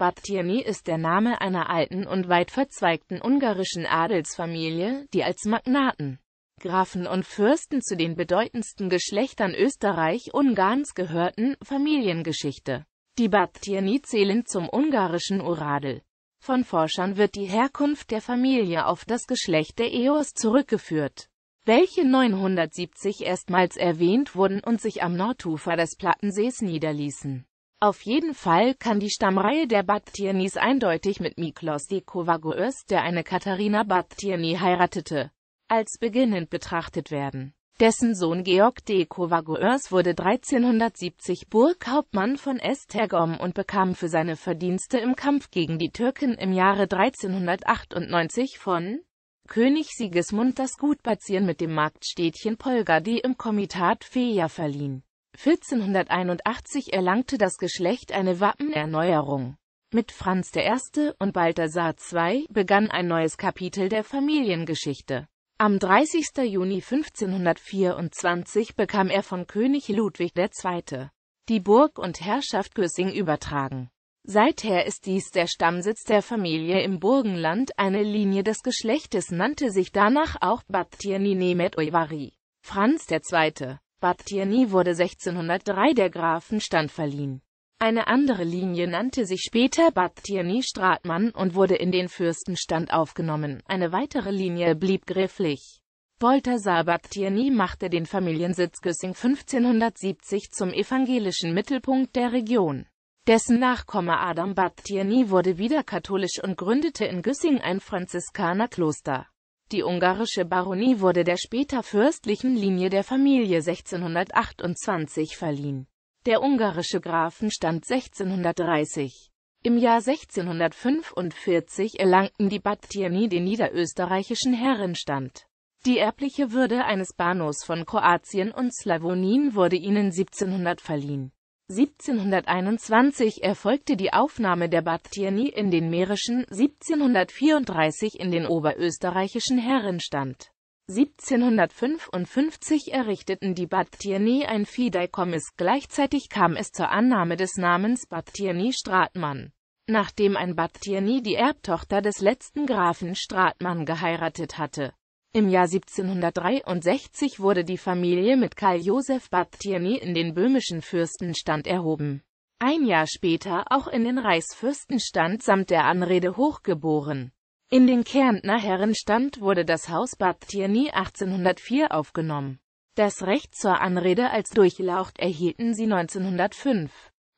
Battirni ist der Name einer alten und weit verzweigten ungarischen Adelsfamilie, die als Magnaten, Grafen und Fürsten zu den bedeutendsten Geschlechtern Österreich-Ungarns gehörten, Familiengeschichte. Die Battirni zählen zum ungarischen Uradel. Von Forschern wird die Herkunft der Familie auf das Geschlecht der Eos zurückgeführt, welche 970 erstmals erwähnt wurden und sich am Nordufer des Plattensees niederließen. Auf jeden Fall kann die Stammreihe der Battiernys eindeutig mit Miklos de Kovagoes, der eine Katharina Battierny heiratete, als beginnend betrachtet werden. Dessen Sohn Georg de Kovagoes wurde 1370 Burghauptmann von Estergom und bekam für seine Verdienste im Kampf gegen die Türken im Jahre 1398 von König Sigismund das Gut Batzieren mit dem Marktstädtchen Polgadi im Komitat Feja verliehen. 1481 erlangte das Geschlecht eine Wappenerneuerung. Mit Franz I. und Balthasar II. begann ein neues Kapitel der Familiengeschichte. Am 30. Juni 1524 bekam er von König Ludwig II. die Burg und Herrschaft Güssing übertragen. Seither ist dies der Stammsitz der Familie im Burgenland, eine Linie des Geschlechtes nannte sich danach auch Bathiani Nemet Oivari. Franz II Bad Tierney wurde 1603 der Grafenstand verliehen. Eine andere Linie nannte sich später Bad Tierney-Stratmann und wurde in den Fürstenstand aufgenommen, eine weitere Linie blieb gräflich. Balthasar Bad Tierney machte den Familiensitz Güssing 1570 zum evangelischen Mittelpunkt der Region. Dessen Nachkomme Adam Bad Tierney wurde wieder katholisch und gründete in Güssing ein Franziskanerkloster. Die ungarische Baronie wurde der später fürstlichen Linie der Familie 1628 verliehen. Der ungarische Grafenstand 1630. Im Jahr 1645 erlangten die Battiani den niederösterreichischen Herrenstand. Die erbliche Würde eines Banos von Kroatien und Slavonien wurde ihnen 1700 verliehen 1721 erfolgte die Aufnahme der Battirni in den Mährischen, 1734 in den oberösterreichischen Herrenstand. 1755 errichteten die Battirni ein Fideikommiss, gleichzeitig kam es zur Annahme des Namens Battirni Stratmann. Nachdem ein Battirni die Erbtochter des letzten Grafen Stratmann geheiratet hatte, im Jahr 1763 wurde die Familie mit Karl Josef Battieni in den böhmischen Fürstenstand erhoben. Ein Jahr später auch in den Reichsfürstenstand samt der Anrede hochgeboren. In den Kärntner Herrenstand wurde das Haus Battieni 1804 aufgenommen. Das Recht zur Anrede als Durchlaucht erhielten sie 1905.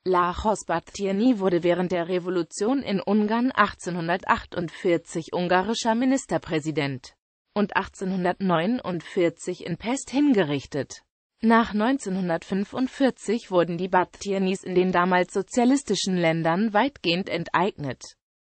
Lachos Battieni wurde während der Revolution in Ungarn 1848 ungarischer Ministerpräsident und 1849 in Pest hingerichtet. Nach 1945 wurden die Batthiernis in den damals sozialistischen Ländern weitgehend enteignet.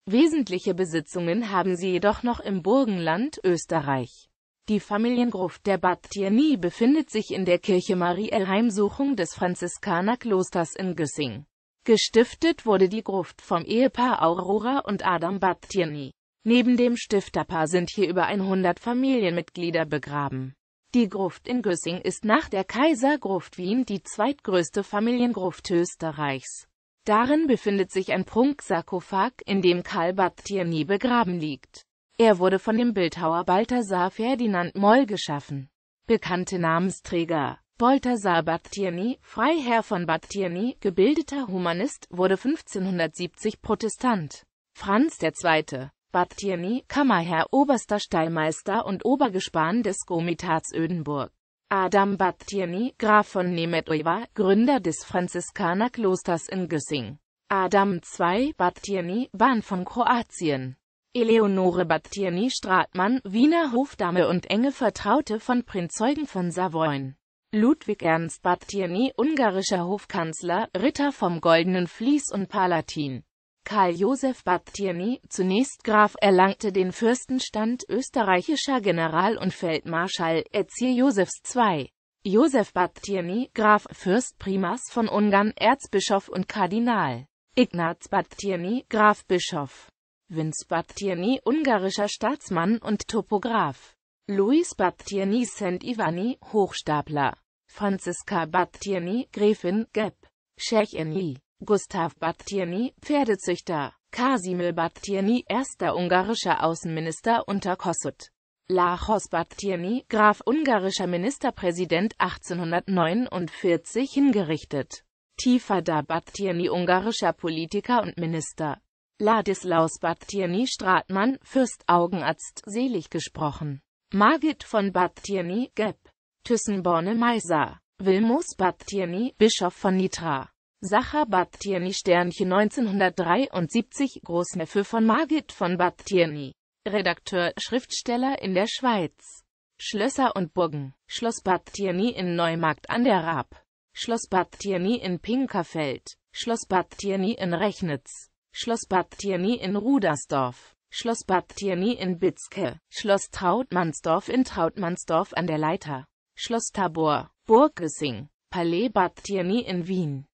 Wesentliche Besitzungen haben sie jedoch noch im Burgenland, Österreich. Die Familiengruft der Battiani befindet sich in der Kirche Mariä Heimsuchung des Franziskanerklosters in Güssing. Gestiftet wurde die Gruft vom Ehepaar Aurora und Adam Battiani. Neben dem Stifterpaar sind hier über 100 Familienmitglieder begraben. Die Gruft in Güssing ist nach der Kaisergruft Wien die zweitgrößte Familiengruft Österreichs. Darin befindet sich ein Prunksarkophag, in dem Karl Barthier begraben liegt. Er wurde von dem Bildhauer Balthasar Ferdinand Moll geschaffen. Bekannte Namensträger Balthasar Barthier Freiherr von Barthier gebildeter Humanist, wurde 1570 Protestant. Franz II Battieni, Kammerherr, oberster Stallmeister und Obergespan des Gomitats Ödenburg. Adam Battieni, Graf von Nemedova, Gründer des Franziskanerklosters in Güssing. Adam II Battieni, Bahn von Kroatien. Eleonore Battieni Stratmann, Wiener Hofdame und enge Vertraute von Prinz Eugen von Savoyen. Ludwig Ernst Battieni, ungarischer Hofkanzler, Ritter vom Goldenen Vlies und Palatin. Karl Josef Battieni, zunächst Graf, erlangte den Fürstenstand österreichischer General und Feldmarschall Erzieher Josefs II. Josef Battieni, Graf Fürst Primas von Ungarn, Erzbischof und Kardinal. Ignaz Battieni, Graf Bischof. Vince Battieni, ungarischer Staatsmann und Topograf. Luis Battieni St. Ivani, Hochstapler. Franziska Battieni, Gräfin, Geb. Tschechien Gustav Batthierny, Pferdezüchter. Kasimil Batthierny, erster ungarischer Außenminister unter Kossuth. Lachos Batthierny, Graf ungarischer Ministerpräsident 1849 hingerichtet. Tifada Batthierny, ungarischer Politiker und Minister. Ladislaus Batthierny, Stratmann, Fürst Augenarzt, selig gesprochen. Margit von Batthierny, Geb. Thyssenborne borne meiser Wilmus Batthierny, Bischof von Nitra. Sacher Bad Tierney Sternchen 1973, Großneffe von Margit von Bad Tierney. Redakteur, Schriftsteller in der Schweiz. Schlösser und Burgen. Schloss Bad Tierney in Neumarkt an der Raab. Schloss Bad Tierney in Pinkerfeld. Schloss Bad Tierney in Rechnitz. Schloss Bad Tierney in Rudersdorf. Schloss Bad Tierney in Bitzke. Schloss Trautmannsdorf in Trautmannsdorf an der Leiter. Schloss Tabor. Burgessing. Palais Bad Tierney in Wien.